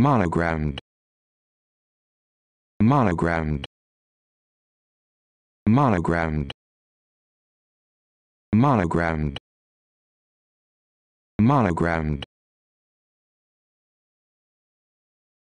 monogrammed monogrammed monogrammed monogrammed monogrammed